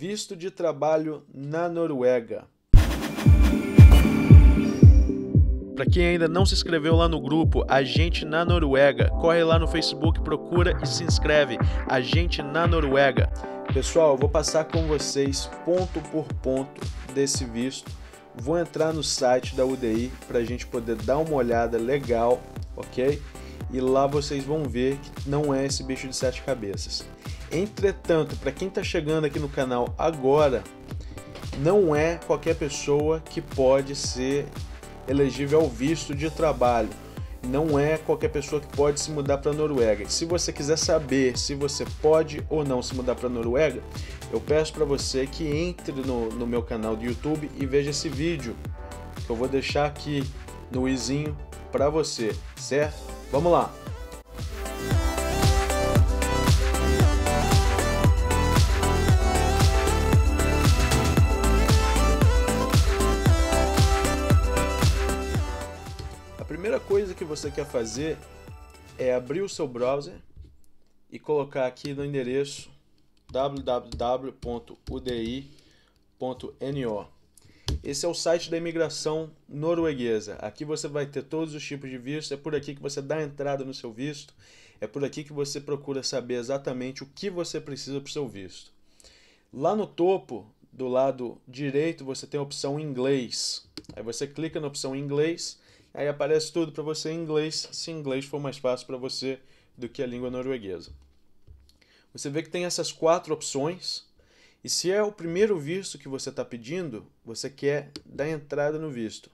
visto de trabalho na Noruega. Para quem ainda não se inscreveu lá no grupo Agente na Noruega, corre lá no Facebook, procura e se inscreve. Agente na Noruega. Pessoal, eu vou passar com vocês ponto por ponto desse visto. Vou entrar no site da UDI para a gente poder dar uma olhada legal, ok? E lá vocês vão ver que não é esse bicho de sete cabeças. Entretanto, para quem está chegando aqui no canal agora, não é qualquer pessoa que pode ser elegível ao visto de trabalho. Não é qualquer pessoa que pode se mudar para a Noruega. Se você quiser saber se você pode ou não se mudar para a Noruega, eu peço para você que entre no, no, meu canal do YouTube e veja esse vídeo que eu vou deixar aqui no izinho para você, certo? Vamos lá! você quer fazer é abrir o seu browser e colocar aqui no endereço www.udi.no. Esse é o site da imigração norueguesa. Aqui você vai ter todos os tipos de visto, é por aqui que você dá a entrada no seu visto, é por aqui que você procura saber exatamente o que você precisa para o seu visto. Lá no topo, do lado direito, você tem a opção inglês. Aí você clica na opção inglês Aí aparece tudo para você em inglês, se inglês for mais fácil para você do que a língua norueguesa. Você vê que tem essas quatro opções. E se é o primeiro visto que você está pedindo, você quer dar entrada no visto.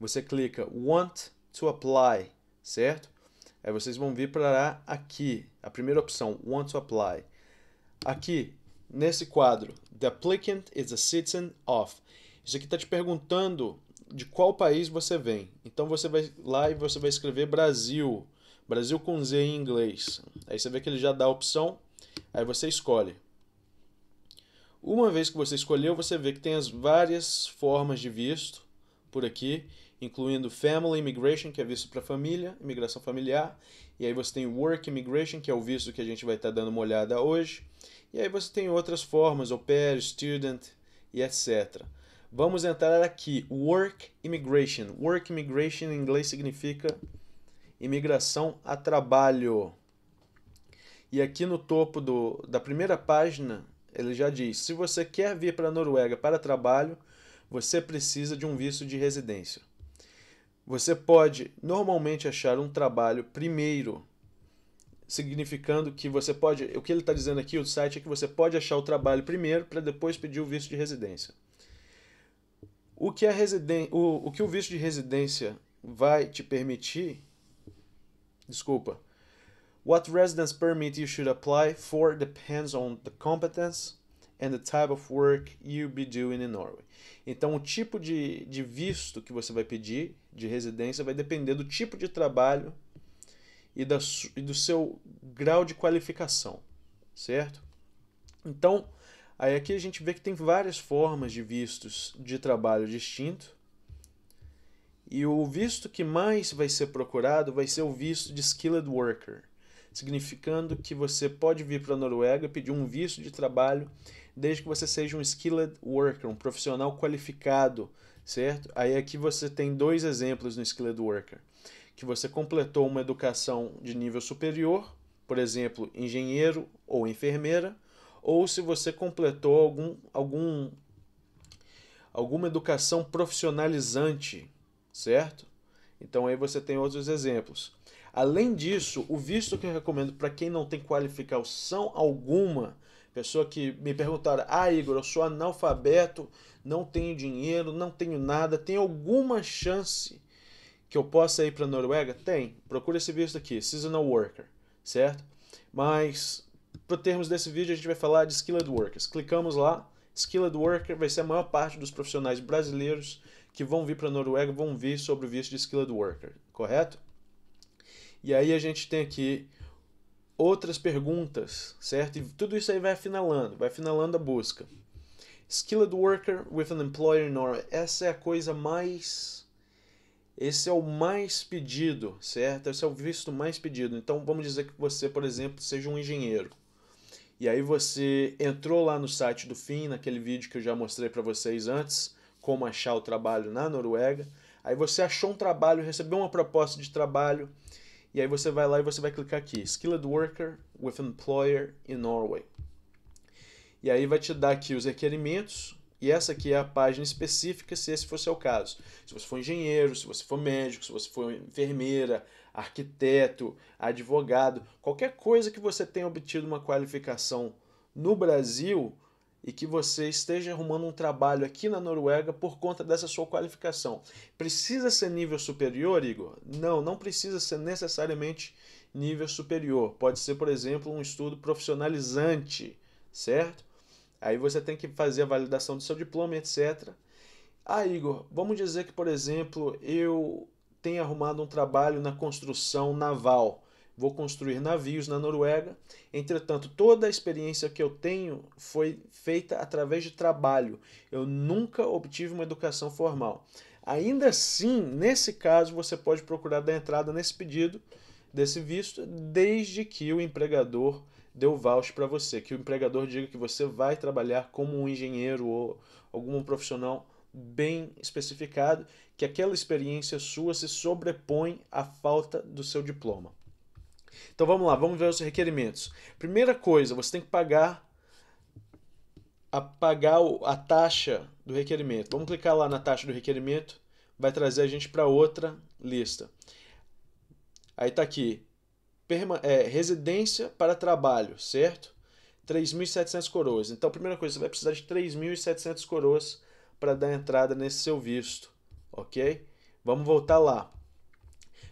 Você clica Want to Apply, certo? Aí vocês vão vir para aqui, a primeira opção, Want to Apply. Aqui, nesse quadro, The applicant is a citizen of. Isso aqui está te perguntando de qual país você vem. Então você vai lá e você vai escrever Brasil. Brasil com Z em inglês. Aí você vê que ele já dá a opção, aí você escolhe. Uma vez que você escolheu, você vê que tem as várias formas de visto por aqui, incluindo Family Immigration, que é visto para família, imigração familiar, e aí você tem Work Immigration, que é o visto que a gente vai estar tá dando uma olhada hoje, e aí você tem outras formas, au pair, student e etc. Vamos entrar aqui, Work Immigration. Work Immigration em inglês significa imigração a trabalho. E aqui no topo do, da primeira página, ele já diz: se você quer vir para a Noruega para trabalho, você precisa de um visto de residência. Você pode normalmente achar um trabalho primeiro, significando que você pode. O que ele está dizendo aqui, o site, é que você pode achar o trabalho primeiro para depois pedir o visto de residência. O que, a residen o, o que o visto de residência vai te permitir. Desculpa. What residence permit you should apply for depends on the competence and the type of work you'll be doing in Norway. Então, o tipo de, de visto que você vai pedir de residência vai depender do tipo de trabalho e, da, e do seu grau de qualificação, certo? Então, Aí aqui a gente vê que tem várias formas de vistos de trabalho distinto. E o visto que mais vai ser procurado vai ser o visto de skilled worker, significando que você pode vir para a Noruega pedir um visto de trabalho desde que você seja um skilled worker, um profissional qualificado, certo? Aí aqui você tem dois exemplos no skilled worker, que você completou uma educação de nível superior, por exemplo, engenheiro ou enfermeira, ou se você completou algum, algum alguma educação profissionalizante, certo? Então aí você tem outros exemplos. Além disso, o visto que eu recomendo para quem não tem qualificação alguma, pessoa que me perguntaram: "Ah, Igor, eu sou analfabeto, não tenho dinheiro, não tenho nada, tem alguma chance que eu possa ir para a Noruega?" Tem. Procura esse visto aqui, seasonal worker, certo? Mas para termos desse vídeo, a gente vai falar de Skilled Workers. Clicamos lá, Skilled Worker vai ser a maior parte dos profissionais brasileiros que vão vir para a Noruega, vão vir sobre o visto de Skilled Worker, correto? E aí a gente tem aqui outras perguntas, certo? E tudo isso aí vai afinalando, vai afinalando a busca. Skilled Worker with an Employer in Norway. Essa é a coisa mais... Esse é o mais pedido, certo? Esse é o visto mais pedido. Então, vamos dizer que você, por exemplo, seja um engenheiro. E aí você entrou lá no site do FIM, naquele vídeo que eu já mostrei para vocês antes, como achar o trabalho na Noruega. Aí você achou um trabalho, recebeu uma proposta de trabalho, e aí você vai lá e você vai clicar aqui, Skilled Worker with Employer in Norway. E aí vai te dar aqui os requerimentos, e essa aqui é a página específica se esse for seu caso. Se você for engenheiro, se você for médico, se você for enfermeira, arquiteto, advogado, qualquer coisa que você tenha obtido uma qualificação no Brasil e que você esteja arrumando um trabalho aqui na Noruega por conta dessa sua qualificação. Precisa ser nível superior, Igor? Não, não precisa ser necessariamente nível superior. Pode ser, por exemplo, um estudo profissionalizante, certo? Aí você tem que fazer a validação do seu diploma, etc. Ah, Igor, vamos dizer que, por exemplo, eu tem arrumado um trabalho na construção naval. Vou construir navios na Noruega. Entretanto, toda a experiência que eu tenho foi feita através de trabalho. Eu nunca obtive uma educação formal. Ainda assim, nesse caso, você pode procurar dar entrada nesse pedido desse visto, desde que o empregador deu voucher para você, que o empregador diga que você vai trabalhar como um engenheiro ou algum profissional bem especificado que aquela experiência sua se sobrepõe à falta do seu diploma. Então vamos lá, vamos ver os requerimentos. Primeira coisa, você tem que pagar a pagar a taxa do requerimento. Vamos clicar lá na taxa do requerimento, vai trazer a gente para outra lista. Aí está aqui, Perma é, residência para trabalho, certo? 3.700 coroas. Então, a primeira coisa, você vai precisar de 3.700 coroas para dar entrada nesse seu visto ok? Vamos voltar lá.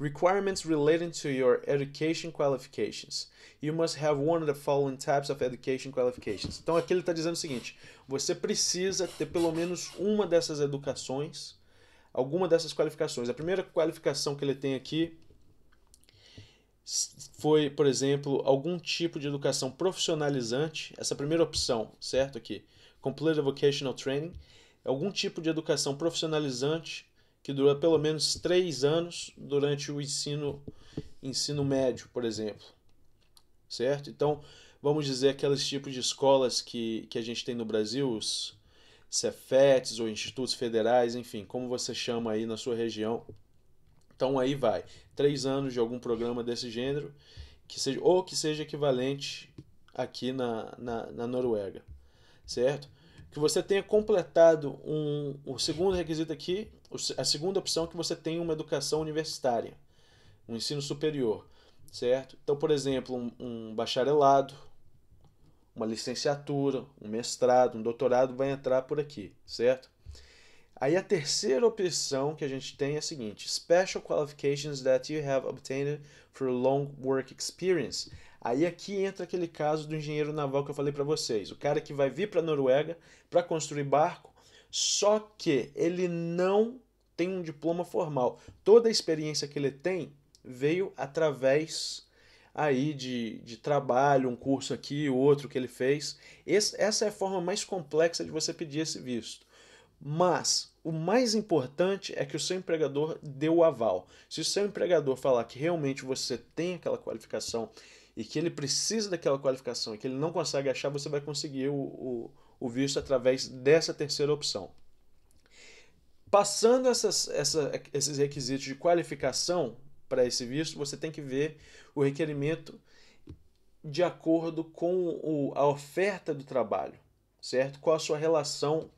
Requirements relating to your education qualifications. You must have one of the following types of education qualifications. Então aqui ele está dizendo o seguinte: você precisa ter pelo menos uma dessas educações, alguma dessas qualificações. A primeira qualificação que ele tem aqui foi, por exemplo, algum tipo de educação profissionalizante. Essa primeira opção, certo? Aqui: Complete Vocational Training. Algum tipo de educação profissionalizante que dura pelo menos três anos durante o ensino, ensino médio, por exemplo. Certo? Então, vamos dizer aqueles tipos de escolas que, que a gente tem no Brasil, os Cefetes ou institutos federais, enfim, como você chama aí na sua região. Então aí vai, três anos de algum programa desse gênero, que seja, ou que seja equivalente aqui na, na, na Noruega, certo? que você tenha completado um, o segundo requisito aqui, a segunda opção é que você tenha uma educação universitária, um ensino superior, certo? Então, por exemplo, um, um bacharelado, uma licenciatura, um mestrado, um doutorado vai entrar por aqui, certo? Aí a terceira opção que a gente tem é a seguinte: Special qualifications that you have obtained through long work experience Aí aqui entra aquele caso do engenheiro naval que eu falei para vocês, o cara que vai vir para a Noruega para construir barco, só que ele não tem um diploma formal. Toda a experiência que ele tem veio através aí de, de trabalho, um curso aqui, outro que ele fez. Esse, essa é a forma mais complexa de você pedir esse visto. Mas o mais importante é que o seu empregador deu o aval. Se o seu empregador falar que realmente você tem aquela qualificação, e que ele precisa daquela qualificação e que ele não consegue achar, você vai conseguir o, o, o visto através dessa terceira opção. Passando essas, essa, esses requisitos de qualificação para esse visto, você tem que ver o requerimento de acordo com o, a oferta do trabalho, certo? Qual a sua relação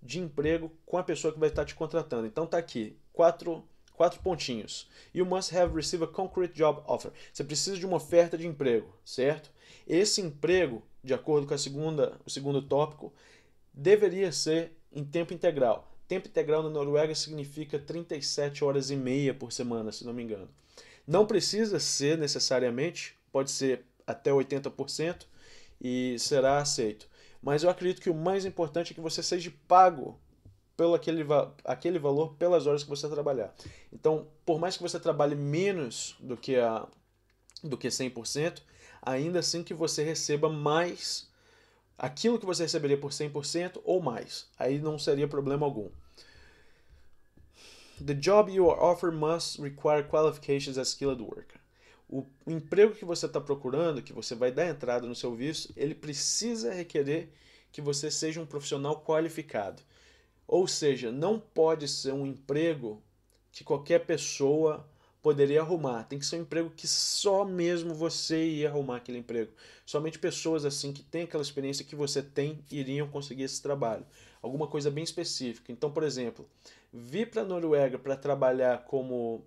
de emprego com a pessoa que vai estar te contratando. Então tá aqui quatro Quatro pontinhos. You must have received a concrete job offer. Você precisa de uma oferta de emprego, certo? Esse emprego, de acordo com a segunda, o segundo tópico, deveria ser em tempo integral. Tempo integral na Noruega significa 37 horas e meia por semana, se não me engano. Não precisa ser necessariamente, pode ser até 80% e será aceito. Mas eu acredito que o mais importante é que você seja pago pelo aquele, aquele valor pelas horas que você trabalhar. Então, por mais que você trabalhe menos do que, a, do que 100%, ainda assim que você receba mais aquilo que você receberia por 100% ou mais. Aí não seria problema algum. The job you are offered must require qualifications as skilled worker. O emprego que você está procurando, que você vai dar entrada no seu visto, ele precisa requerer que você seja um profissional qualificado. Ou seja, não pode ser um emprego que qualquer pessoa poderia arrumar. Tem que ser um emprego que só mesmo você ia arrumar aquele emprego. Somente pessoas assim que têm aquela experiência que você tem iriam conseguir esse trabalho. Alguma coisa bem específica. Então, por exemplo, vir para a Noruega para trabalhar como,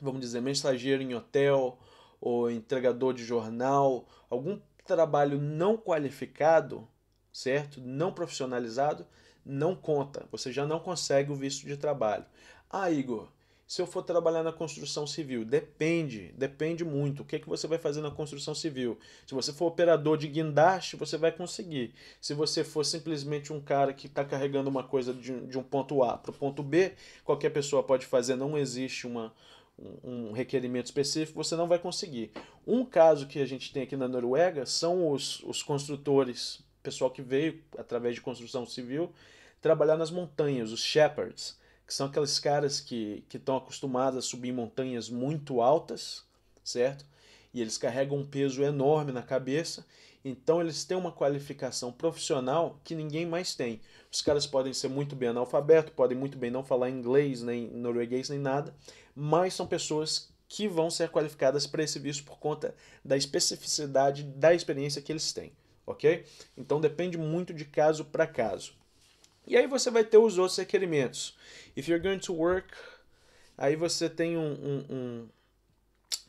vamos dizer, mensageiro em hotel ou entregador de jornal, algum trabalho não qualificado, certo? Não profissionalizado, não conta, você já não consegue o visto de trabalho. Ah, Igor, se eu for trabalhar na construção civil, depende, depende muito. O que, é que você vai fazer na construção civil? Se você for operador de guindaste, você vai conseguir. Se você for simplesmente um cara que está carregando uma coisa de, de um ponto A para o ponto B, qualquer pessoa pode fazer, não existe uma, um requerimento específico, você não vai conseguir. Um caso que a gente tem aqui na Noruega são os, os construtores pessoal que veio através de construção civil trabalhar nas montanhas, os shepherds, que são aqueles caras que estão acostumados a subir montanhas muito altas, certo? E eles carregam um peso enorme na cabeça, então eles têm uma qualificação profissional que ninguém mais tem. Os caras podem ser muito bem analfabeto, podem muito bem não falar inglês, nem norueguês, nem nada, mas são pessoas que vão ser qualificadas para esse visto por conta da especificidade da experiência que eles têm ok? Então depende muito de caso para caso. E aí você vai ter os outros requerimentos. If you're going to work, aí você tem um, um, um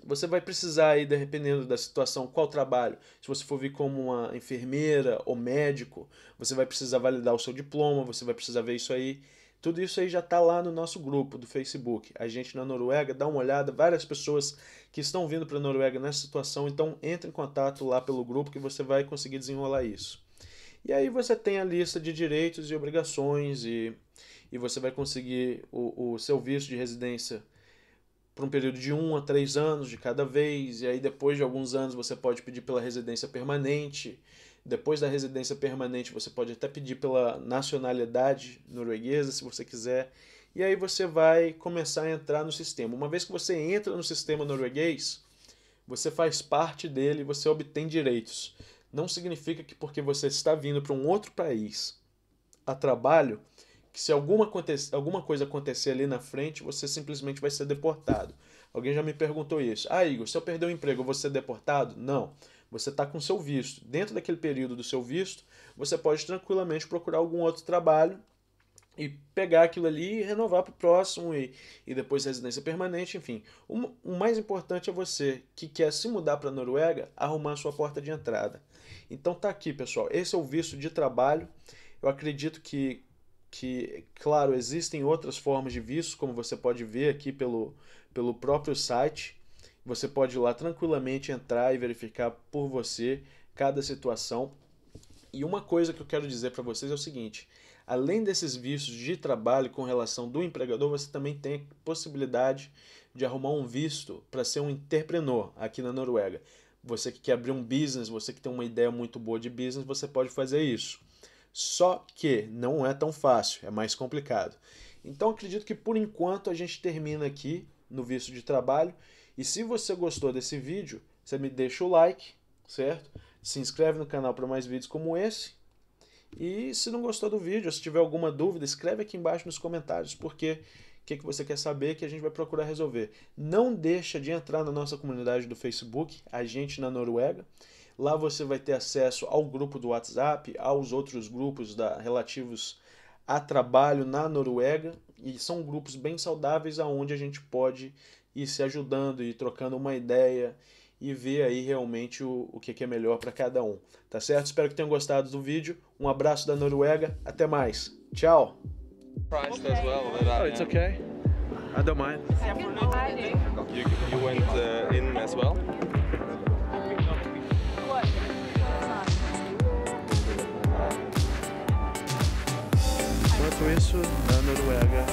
você vai precisar aí, dependendo da situação, qual trabalho. Se você for vir como uma enfermeira ou médico, você vai precisar validar o seu diploma, você vai precisar ver isso aí. Tudo isso aí já está lá no nosso grupo do Facebook. A gente na Noruega, dá uma olhada, várias pessoas que estão vindo para a Noruega nessa situação, então entre em contato lá pelo grupo que você vai conseguir desenrolar isso. E aí você tem a lista de direitos e obrigações e, e você vai conseguir o, o seu visto de residência por um período de um a três anos de cada vez, e aí depois de alguns anos você pode pedir pela residência permanente. Depois da residência permanente, você pode até pedir pela nacionalidade norueguesa, se você quiser. E aí você vai começar a entrar no sistema. Uma vez que você entra no sistema norueguês, você faz parte dele, você obtém direitos. Não significa que porque você está vindo para um outro país a trabalho, que se alguma, alguma coisa acontecer ali na frente, você simplesmente vai ser deportado. Alguém já me perguntou isso. Ah, Igor, se eu perder o emprego, eu vou ser deportado? Não. Você está com seu visto. Dentro daquele período do seu visto, você pode tranquilamente procurar algum outro trabalho e pegar aquilo ali e renovar para o próximo e, e depois residência permanente, enfim. O, o mais importante é você que quer se mudar para a Noruega arrumar a sua porta de entrada. Então tá aqui, pessoal. Esse é o visto de trabalho. Eu acredito que que, claro, existem outras formas de visto, como você pode ver aqui pelo, pelo próprio site. Você pode ir lá tranquilamente entrar e verificar por você cada situação. E uma coisa que eu quero dizer para vocês é o seguinte: além desses vistos de trabalho com relação do empregador, você também tem a possibilidade de arrumar um visto para ser um entrepreneur aqui na Noruega. Você que quer abrir um business, você que tem uma ideia muito boa de business, você pode fazer isso. Só que não é tão fácil, é mais complicado. Então acredito que por enquanto a gente termina aqui no visto de trabalho e se você gostou desse vídeo, você me deixa o like, certo? Se inscreve no canal para mais vídeos como esse. E se não gostou do vídeo, se tiver alguma dúvida, escreve aqui embaixo nos comentários, porque o que, que você quer saber que a gente vai procurar resolver. Não deixa de entrar na nossa comunidade do Facebook, a gente na Noruega. Lá você vai ter acesso ao grupo do WhatsApp, aos outros grupos da, relativos a trabalho na Noruega, e são grupos bem saudáveis aonde a gente pode e se ajudando e trocando uma ideia e ver aí realmente o, o que, que é melhor para cada um. Tá certo? Espero que tenham gostado do vídeo. Um abraço da Noruega. Até mais. Tchau. Uh, Enquanto isso, na Noruega.